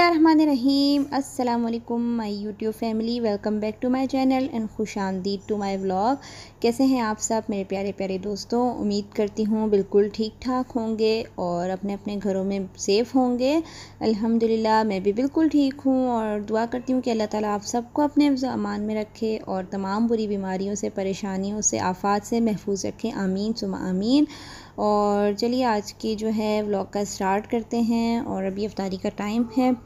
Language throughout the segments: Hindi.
बिसमीम अल्लाम my YouTube family welcome back to my channel and खुश आमदीद टू माई व्लॉग कैसे हैं आप सब मेरे प्यारे प्यारे दोस्तों उम्मीद करती हूँ बिल्कुल ठीक ठाक होंगे और अपने अपने घरों में सेफ़ होंगे अल्हम्दुलिल्लाह मैं भी बिल्कुल ठीक हूँ और दुआ करती हूँ कि अल्लाह ताला आप सबको अपने अमान में रखे और तमाम बुरी बीमारियों से परेशानियों से आफात से महफूज रखें आमीन सुम आमीन और चलिए आज की जो है व्लॉग का स्टार्ट करते हैं और अभी अफ्तारी का टाइम है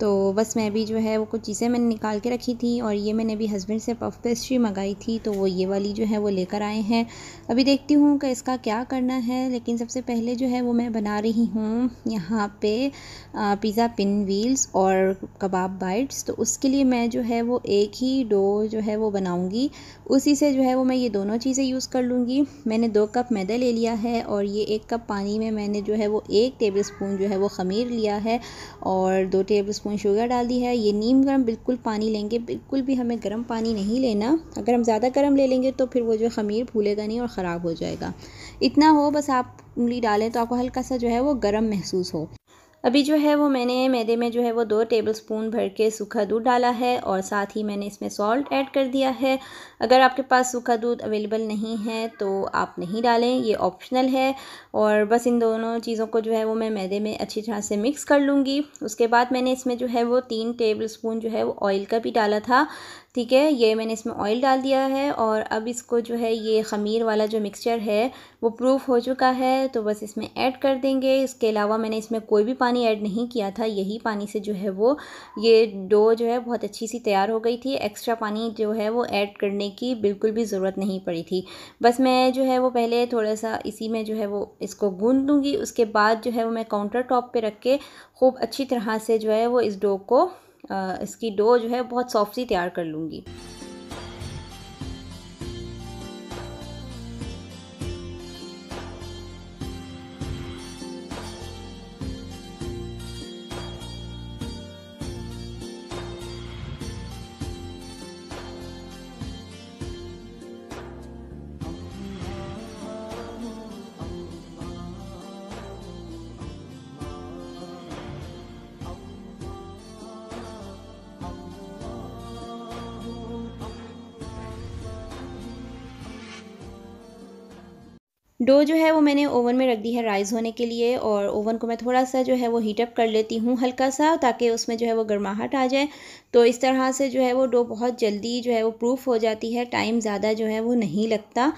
तो बस मैं भी जो है वो कुछ चीज़ें मैंने निकाल के रखी थी और ये मैंने भी हस्बैंड से पफ पेस्ट्री मंगाई थी तो वो ये वाली जो है वो लेकर आए हैं अभी देखती हूँ कि इसका क्या करना है लेकिन सबसे पहले जो है वो मैं बना रही हूँ यहाँ पे पिज़्ज़ा पिन व्हील्स और कबाब बाइट्स तो उसके लिए मैं जो है वो एक ही डो जो है वो बनाऊँगी उसी से जो है वो मैं ये दोनों चीज़ें यूज़ कर लूँगी मैंने दो कप मैदा ले लिया है और ये एक कप पानी में मैंने जो है वो एक टेबल स्पून जो है वो खमीर लिया है और दो टेबल स्पून शुगर डाल दी है ये नीम गर्म बिल्कुल पानी लेंगे बिल्कुल भी हमें गर्म पानी नहीं लेना अगर हम ज़्यादा गर्म ले लेंगे तो फिर वो जो खमीर फूलेगा नहीं और ख़राब हो जाएगा इतना हो बस आप उंगली डालें तो आपको हल्का सा जो है वो गर्म महसूस हो अभी जो है वो मैंने मैदे में जो है वो दो टेबल स्पून भर के सूखा दूध डाला है और साथ ही मैंने इसमें सॉल्ट ऐड कर दिया है अगर आपके पास सूखा दूध अवेलेबल नहीं है तो आप नहीं डालें ये ऑप्शनल है और बस इन दोनों चीज़ों को जो है वो मैं मैदे में अच्छी तरह से मिक्स कर लूँगी उसके बाद मैंने इसमें जो है वो तीन टेबल स्पून जो है वो ऑयल का भी डाला था ठीक है ये मैंने इसमें ऑयल डाल दिया है और अब इसको जो है ये खमीर वाला जो मिक्सचर है वो प्रूफ हो चुका है तो बस इसमें ऐड कर देंगे इसके अलावा मैंने इसमें कोई भी पानी पानी ऐड नहीं किया था यही पानी से जो है वो ये डो जो है बहुत अच्छी सी तैयार हो गई थी एक्स्ट्रा पानी जो है वो ऐड करने की बिल्कुल भी ज़रूरत नहीं पड़ी थी बस मैं जो है वो पहले थोड़ा सा इसी में जो है वो इसको गूँध दूँगी उसके बाद जो है वो मैं काउंटर टॉप पर रख के खूब अच्छी तरह से जो है वो इस डो को इसकी डो जो है बहुत सॉफ्ट सी तैयार कर लूँगी डो जो है वो मैंने ओवन में रख दी है राइज़ होने के लिए और ओवन को मैं थोड़ा सा जो है वो हीटअप कर लेती हूँ हल्का सा ताकि उसमें जो है वो गर्माहट आ जाए तो इस तरह से जो है वो डो बहुत जल्दी जो है वो प्रूफ हो जाती है टाइम ज़्यादा जो है वो नहीं लगता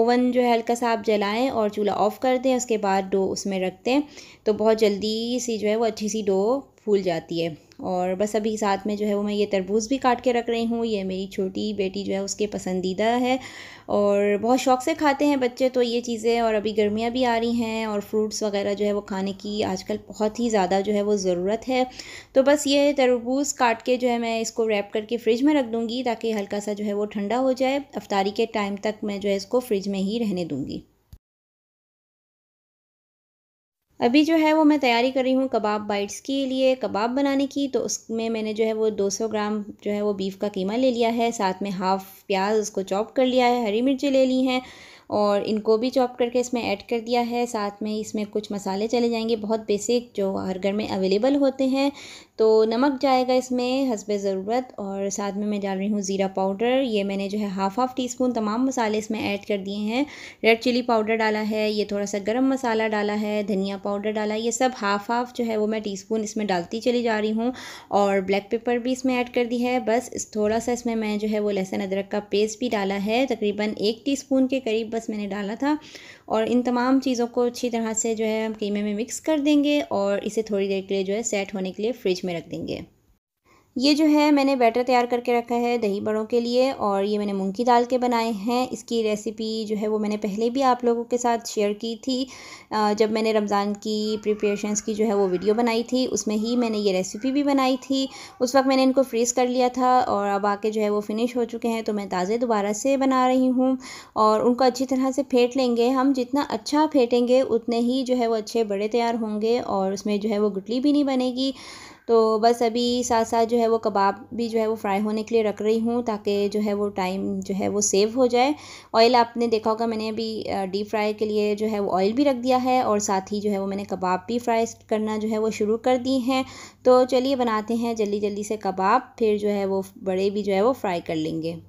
ओवन जो है हल्का सा आप जलाएँ और चूल्हा ऑफ़ कर दें उसके बाद डो उसमें रख दें तो बहुत जल्दी सी जो है वो अच्छी सी डो फूल जाती है और बस अभी साथ में जो है वो मैं ये तरबूज भी काट के रख रही हूँ ये मेरी छोटी बेटी जो है उसके पसंदीदा है और बहुत शौक़ से खाते हैं बच्चे तो ये चीज़ें और अभी गर्मियाँ भी आ रही हैं और फ्रूट्स वगैरह जो है वो खाने की आजकल बहुत ही ज़्यादा जो है वो ज़रूरत है तो बस ये तरबूज काट के जो है मैं इसको रैप करके फ़्रिज में रख दूँगी ताकि हल्का सा जो है वो ठंडा हो जाए अफ्तारी के टाइम तक मैं जो है इसको फ्रिज में ही रहने दूँगी अभी जो है वो मैं तैयारी कर रही हूँ कबाब बाइट्स के लिए कबाब बनाने की तो उसमें मैंने जो है वो 200 ग्राम जो है वो बीफ़ का कीमा ले लिया है साथ में हाफ़ प्याज उसको चॉप कर लिया है हरी मिर्ची ले ली हैं और इनको भी चॉप करके इसमें ऐड कर दिया है साथ में इसमें कुछ मसाले चले जाएंगे बहुत बेसिक जो हर घर में अवेलेबल होते हैं तो नमक जाएगा इसमें हसब ज़रूरत और साथ में मैं डाल रही हूँ ज़ीरा पाउडर ये मैंने जो है हाफ़ हाफ़ टी स्पून तमाम मसाले इसमें ऐड कर दिए हैं रेड चिली पाउडर डाला है ये थोड़ा सा गर्म मसाला डाला है धनिया पाउडर डाला है ये सब हाफ़ हाफ़ जो है वो मैं टी स्पून इसमें डालती चली जा रही हूँ और ब्लैक पेपर भी इसमें ऐड कर दी है बस थोड़ा सा इसमें मैं जो है वो लहसुन अदरक का पेस्ट भी डाला है तकरीबन एक टी के करीब बस रस मैंने डाला था और इन तमाम चीज़ों को अच्छी तरह से जो है हम कीमे में मिक्स कर देंगे और इसे थोड़ी देर के लिए जो है सेट होने के लिए फ्रिज में रख देंगे ये जो है मैंने बैटर तैयार करके रखा है दही बड़ों के लिए और ये मैंने मूंग की दाल के बनाए हैं इसकी रेसिपी जो है वो मैंने पहले भी आप लोगों के साथ शेयर की थी जब मैंने रमज़ान की प्रिपरेशंस की जो है वो वीडियो बनाई थी उसमें ही मैंने ये रेसिपी भी बनाई थी उस वक्त मैंने इनको फ्रीज़ कर लिया था और अब आके जो है वो फ़िनिश हो चुके हैं तो मैं ताज़े दोबारा से बना रही हूँ और उनको अच्छी तरह से फेंट लेंगे हम जितना अच्छा फेंटेंगे उतने ही जो है वो अच्छे बड़े तैयार होंगे और उसमें जो है वो गुटली भी नहीं बनेगी तो बस अभी साथ साथ जो है वो कबाब भी जो है वो फ्राई होने के लिए रख रही हूँ ताकि जो है वो टाइम जो है वो सेव हो जाए ऑयल आपने देखा होगा मैंने अभी डीप फ्राई के लिए जो है वो ऑयल भी रख दिया है और साथ ही जो है वो मैंने कबाब भी फ्राई करना जो है वो शुरू कर दी हैं तो चलिए बनाते हैं जल्दी जल्दी से कबाब फिर जो है वो बड़े भी जो है वो फ्राई कर लेंगे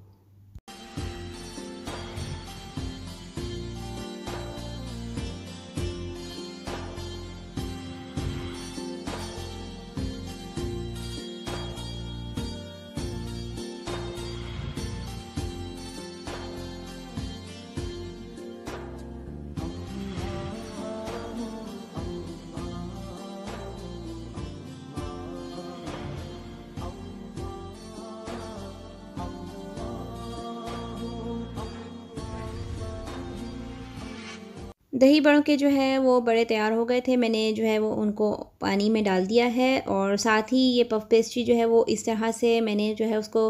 दही बड़ों के जो है वो बड़े तैयार हो गए थे मैंने जो है वो उनको पानी में डाल दिया है और साथ ही ये पफ पेस्ट्री जो है वो इस तरह से मैंने जो है उसको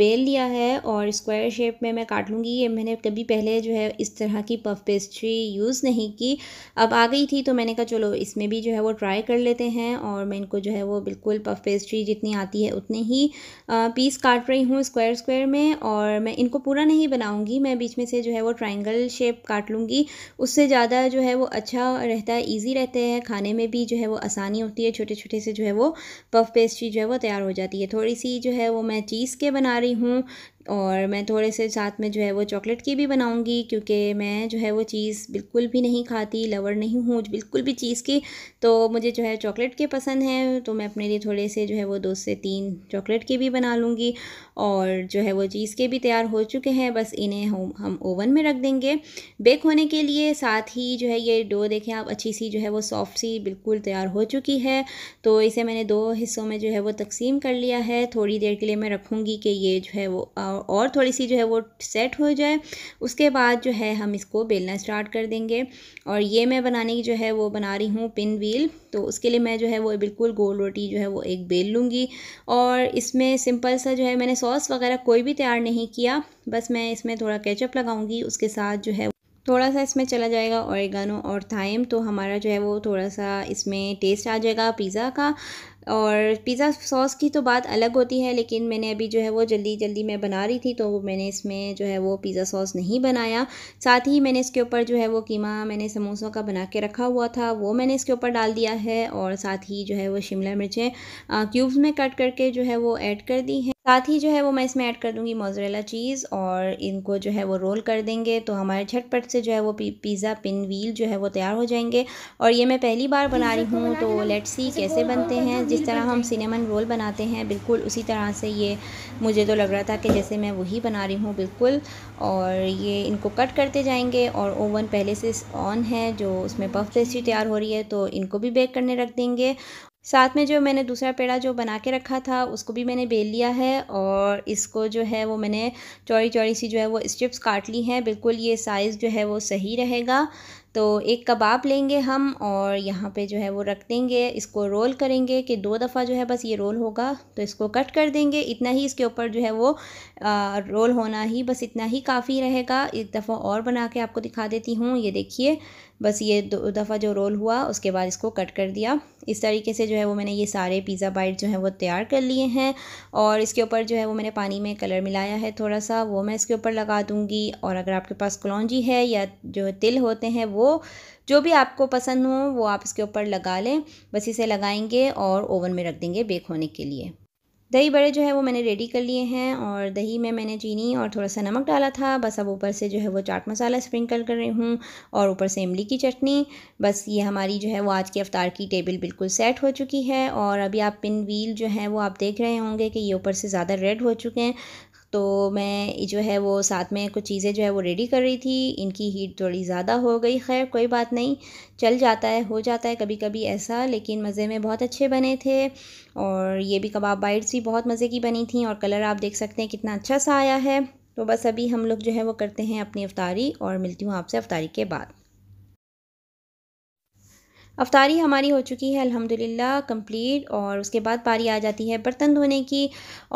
बेल लिया है और स्क्वायर शेप में मैं काट लूँगी ये मैंने कभी पहले जो है इस तरह की पफ पेस्ट्री यूज़ नहीं की अब आ गई थी तो मैंने कहा चलो इसमें भी जो है वो ट्राई कर लेते हैं और मैं इनको जो है वो बिल्कुल पफ पेस्ट्री जितनी आती है उतने ही पीस काट रही हूँ स्क्वायर स्क्वायर में और मैं इनको पूरा नहीं बनाऊँगी मैं बीच में से जो है वो ट्राइंगल शेप काट लूँगी उससे से ज़्यादा जो है वो अच्छा रहता है ईजी रहते हैं खाने में भी जो है वो आसानी होती है छोटे छोटे से जो है वो पफ पेस्ट्री जो है वो तैयार हो जाती है थोड़ी सी जो है वो मैं चीज़ के बना रही हूँ और मैं थोड़े से साथ में जो है वो चॉकलेट की भी बनाऊंगी क्योंकि मैं जो है वो चीज़ बिल्कुल भी नहीं खाती लवर नहीं हूँ बिल्कुल भी चीज़ की तो मुझे जो है चॉकलेट के पसंद हैं तो मैं अपने लिए थोड़े से जो है वो दो से तीन चॉकलेट के भी बना लूँगी और जो है वो चीज़ के भी तैयार हो चुके हैं बस इन्हें हम हम ओवन में रख देंगे बेक होने के लिए साथ ही जो है ये डो देखें आप अच्छी सी जो है वो सॉफ्ट सी बिल्कुल तैयार हो चुकी है तो इसे मैंने दो हिस्सों में जो है वो तकसीम कर लिया है थोड़ी देर के लिए मैं रखूँगी कि ये जो है वो और थोड़ी सी जो है वो सेट हो जाए उसके बाद जो है हम इसको बेलना स्टार्ट कर देंगे और ये मैं बनाने की जो है वो बना रही हूँ पिन व्हील तो उसके लिए मैं जो है वो बिल्कुल गोल रोटी जो है वो एक बेल लूँगी और इसमें सिंपल सा जो है मैंने सॉस वगैरह कोई भी तैयार नहीं किया बस मैं इसमें थोड़ा केचअप लगाऊंगी उसके साथ जो है थोड़ा सा इसमें चला जाएगा औरगानो और थाइम तो हमारा जो है वो थोड़ा सा इसमें टेस्ट आ जाएगा पिज़्ज़ा का और पिज़्ज़ा सॉस की तो बात अलग होती है लेकिन मैंने अभी जो है वो जल्दी जल्दी मैं बना रही थी तो मैंने इसमें जो है वो पिज़्ज़ा सॉस नहीं बनाया साथ ही मैंने इसके ऊपर जो है वो कीमा मैंने समोसों का बना के रखा हुआ था वो मैंने इसके ऊपर डाल दिया है और साथ ही जो है वो शिमला मिर्चें क्यूब्स में कट करके जो है वो ऐड कर दी हैं साथ ही जो है वो मैं इसमें ऐड कर दूंगी मोजरेला चीज़ और इनको जो है वो रोल कर देंगे तो हमारे झटपट से जो है वो पिज़्ज़ा पिन व्हील जो है वो तैयार हो जाएंगे और ये मैं पहली बार बना रही हूँ तो लेट्स सी कैसे बनते हैं जिस तरह हम सिनेमन रोल बनाते हैं बिल्कुल उसी तरह से ये मुझे तो लग रहा था कि जैसे मैं वही बना रही हूँ बिल्कुल और ये इनको कट करते जाएंगे और ओवन पहले से ऑन है जो उसमें पफ पेस्ट्री तैयार हो रही है तो इनको भी बेक करने रख देंगे साथ में जो मैंने दूसरा पेड़ा जो बना के रखा था उसको भी मैंने बेल लिया है और इसको जो है वो मैंने चौड़ी चौड़ी सी जो है वो स्ट्रिप्स काट ली हैं बिल्कुल ये साइज़ जो है वो सही रहेगा तो एक कबाब लेंगे हम और यहाँ पे जो है वो रख देंगे इसको रोल करेंगे कि दो दफ़ा जो है बस ये रोल होगा तो इसको कट कर देंगे इतना ही इसके ऊपर जो है वो आ, रोल होना ही बस इतना ही काफ़ी रहेगा एक दफ़ा और बना के आपको दिखा देती हूँ ये देखिए बस ये दो दफ़ा जो रोल हुआ उसके बाद इसको कट कर दिया इस तरीके से जो है वो मैंने ये सारे पिज़्ज़ा बाइट जो है वो तैयार कर लिए हैं और इसके ऊपर जो है वो मैंने पानी में कलर मिलाया है थोड़ा सा वो मैं इसके ऊपर लगा दूँगी और अगर आपके पास कलौजी है या जो तिल होते हैं वो जो भी आपको पसंद हो वो आप इसके ऊपर लगा लें बस इसे लगाएंगे और ओवन में रख देंगे बेक होने के लिए दही बड़े जो है वो मैंने रेडी कर लिए हैं और दही में मैंने चीनी और थोड़ा सा नमक डाला था बस अब ऊपर से जो है वो चाट मसाला स्प्रिंकल कर रही हूँ और ऊपर से इमली की चटनी बस ये हमारी जो है वो आज की अफ्तार की टेबल बिल्कुल सेट हो चुकी है और अभी आप पिन व्हील जो है वो आप देख रहे होंगे कि ये ऊपर से ज़्यादा रेड हो चुके हैं तो मैं जो है वो साथ में कुछ चीज़ें जो है वो रेडी कर रही थी इनकी हीट थोड़ी ज़्यादा हो गई खैर कोई बात नहीं चल जाता है हो जाता है कभी कभी ऐसा लेकिन मज़े में बहुत अच्छे बने थे और ये भी कबाब बाइट्स भी बहुत मज़े की बनी थी और कलर आप देख सकते हैं कितना अच्छा सा आया है तो बस अभी हम लोग जो है वो करते हैं अपनी अफ्तारी और मिलती हूँ आपसे अफ्तारी के बाद अफ्तारी हमारी हो चुकी है अल्हम्दुलिल्लाह कंप्लीट और उसके बाद पारी आ जाती है बर्तन धोने की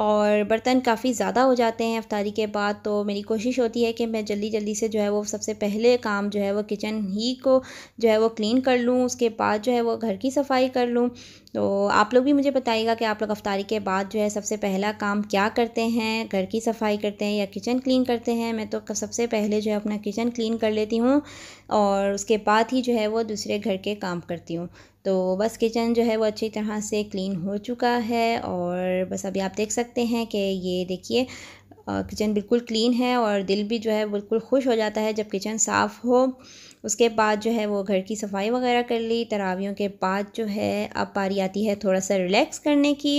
और बर्तन काफ़ी ज़्यादा हो जाते हैं अफ्तारी के बाद तो मेरी कोशिश होती है कि मैं जल्दी जल्दी से जो है वो सबसे पहले काम जो है वो किचन ही को जो है वो क्लीन कर लूँ उसके बाद जो है वो घर की सफाई कर लूँ तो आप लोग भी मुझे बताइएगा कि आप लोग अफ्तारी के बाद जो है सबसे पहला काम क्या करते हैं घर की सफाई करते हैं या किचन क्लीन करते हैं मैं तो सबसे पहले जो है अपना किचन क्लीन कर लेती हूँ और उसके बाद ही जो है वो दूसरे घर के काम करती हूँ तो बस किचन जो है वो अच्छी तरह से क्लीन हो चुका है और बस अभी आप देख सकते हैं कि ये देखिए किचन बिल्कुल क्लीन है और दिल भी जो है बिल्कुल खुश हो जाता है जब किचन साफ़ हो उसके बाद जो है वो घर की सफाई वगैरह कर ली तरावियों के बाद जो है अब पारी आती है थोड़ा सा रिलैक्स करने की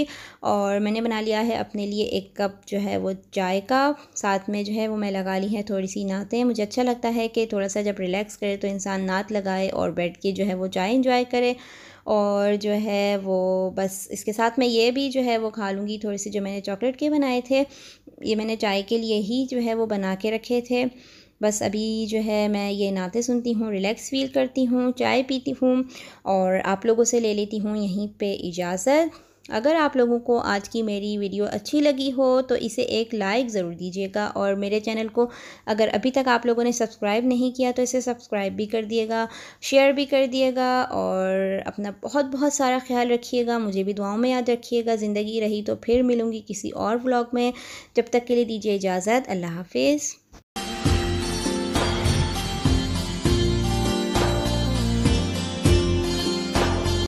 और मैंने बना लिया है अपने लिए एक कप जो है वो चाय का साथ में जो है वो मैं लगा ली है थोड़ी सी नातें मुझे अच्छा लगता है कि थोड़ा सा जब रिलैक्स करे तो इंसान नात लगाए और बैठ के जो है वो चाय इंजॉय करे और जो है वो बस इसके साथ मैं ये भी जो है वो खा लूँगी थोड़ी सी जो मैंने चॉकलेट के बनाए थे ये मैंने चाय के लिए ही जो है वो बना के रखे थे बस अभी जो है मैं ये नाते सुनती हूँ रिलैक्स फील करती हूँ चाय पीती हूँ और आप लोगों से ले लेती हूँ यहीं पे इजाज़त अगर आप लोगों को आज की मेरी वीडियो अच्छी लगी हो तो इसे एक लाइक ज़रूर दीजिएगा और मेरे चैनल को अगर अभी तक आप लोगों ने सब्सक्राइब नहीं किया तो इसे सब्सक्राइब भी कर दिएगा शेयर भी कर दिएगा और अपना बहुत बहुत सारा ख्याल रखिएगा मुझे भी दुआओं में याद रखिएगा ज़िंदगी रही तो फिर मिलूँगी किसी और ब्लॉग में जब तक के लिए दीजिए इजाज़त अल्लाह हाफिज़